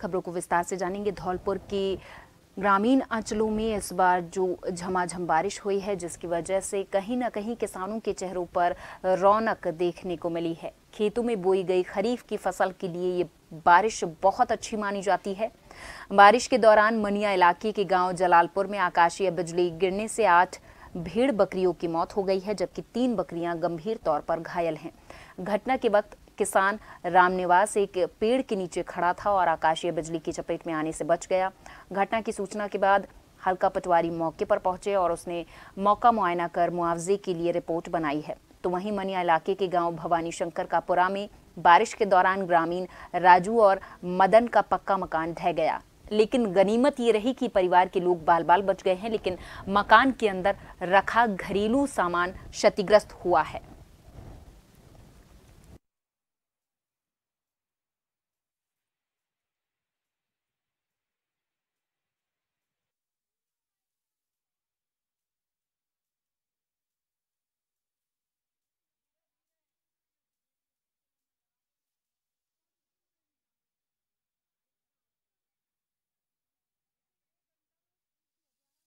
खबरों को विस्तार से जानेंगे धौलपुर के ग्रामीण अंचलों में इस बार जो झमाझम बारिश हुई है जिसकी वजह से कहीं ना कहीं किसानों के चेहरों पर रौनक देखने को मिली है खेतों में बोई गई खरीफ की फसल के लिए ये बारिश बहुत अच्छी मानी जाती है बारिश के दौरान मनिया इलाके के गांव जलालपुर में आकाशीय बिजली गिरने से आठ भेड़ बकरियों की मौत हो गई है जबकि तीन बकरियां गंभीर तौर पर घायल हैं घटना के वक्त किसान रामनिवास एक पेड़ के नीचे खड़ा था और आकाशीय बिजली की चपेट में आने से बच गया घटना की सूचना के बाद हल्का पटवारी मौके पर पहुंचे और उसने मौका मुआयना कर मुआवजे के लिए रिपोर्ट बनाई है तो वहीं मनिया इलाके के गांव भवानी शंकर कापुरा में बारिश के दौरान ग्रामीण राजू और मदन का पक्का मकान ढह गया लेकिन गनीमत ये रही कि परिवार के लोग बाल बाल बच गए हैं लेकिन मकान के अंदर रखा घरेलू सामान क्षतिग्रस्त हुआ है